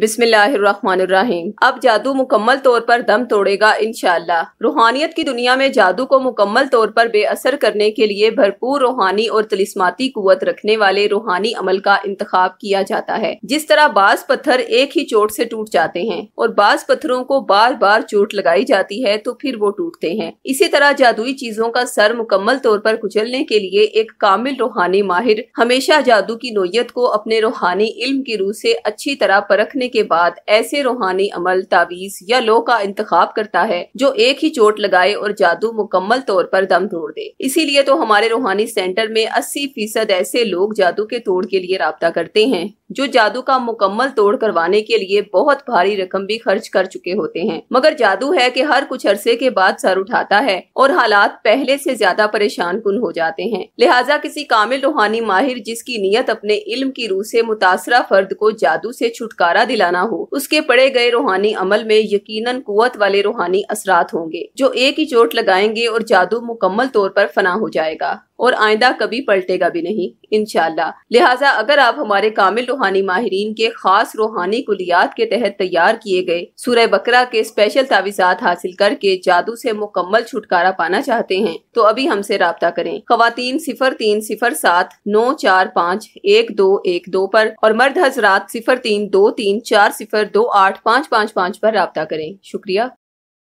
बिस्मिल्लाहिर्रहमानिर्रहीम अब जादू मुकम्मल तौर पर दम तोड़ेगा इनशाला रूहानियत की दुनिया में जादू को मुकम्मल तौर पर बेअसर करने के लिए भरपूर रूहानी और तलिस्माती कुत रखने वाले रूहानी अमल का इंतखब किया जाता है जिस तरह बाज पत्थर एक ही चोट से टूट जाते हैं और बाज पत्थरों को बार बार चोट लगाई जाती है तो फिर वो टूटते हैं इसी तरह जादुई चीजों का सर मुकम्मल तौर पर कुचलने के लिए एक कामिल रूहानी माहिर हमेशा जादू की नोयत को अपने रूहानी इल्म की रूह से अच्छी तरह परखने देखने के बाद ऐसे रूहानी अमल तावीज या लो का इंतखाब करता है जो एक ही चोट लगाए और जादू मुकम्मल तौर पर दम तोड़ दे इसीलिए तो हमारे रूहानी सेंटर में अस्सी फीसद ऐसे लोग जादू के तोड़ के लिए रबता करते हैं जो जादू का मुकम्मल तोड़ करवाने के लिए बहुत भारी रकम भी खर्च कर चुके होते हैं मगर जादू है कि हर कुछ अरसे के बाद सर उठाता है और हालात पहले से ज्यादा परेशान कुन हो जाते हैं लिहाजा किसी कामिल रूहानी माहिर जिसकी नीयत अपने इल्म की रूह से मुतासरा फर्द को जादू से छुटकारा दिलाना हो उसके पड़े गए रूहानी अमल में यकीनन कुत वाले रूहानी असरात होंगे जो एक ही चोट लगाएंगे और जादू मुकम्मल तौर पर फना हो जाएगा और आइंदा कभी पलटेगा भी नहीं इनशाला लिहाजा अगर आप हमारे कामिल रूहानी माहरीन के खास रूहानी कुलियात के तहत तैयार किए गए सूर्य बकरा के स्पेशल तावीज़ात हासिल करके जादू से मुकम्मल छुटकारा पाना चाहते हैं तो अभी हमसे रबता करें खातन सिफर तीन सिफर सात नौ चार पाँच एक दो एक दो पर और मर्द हजरात सिफर तीन दो तीन चार सिफर दो आठ पाँच पाँच पाँच पर रबता करें शुक्रिया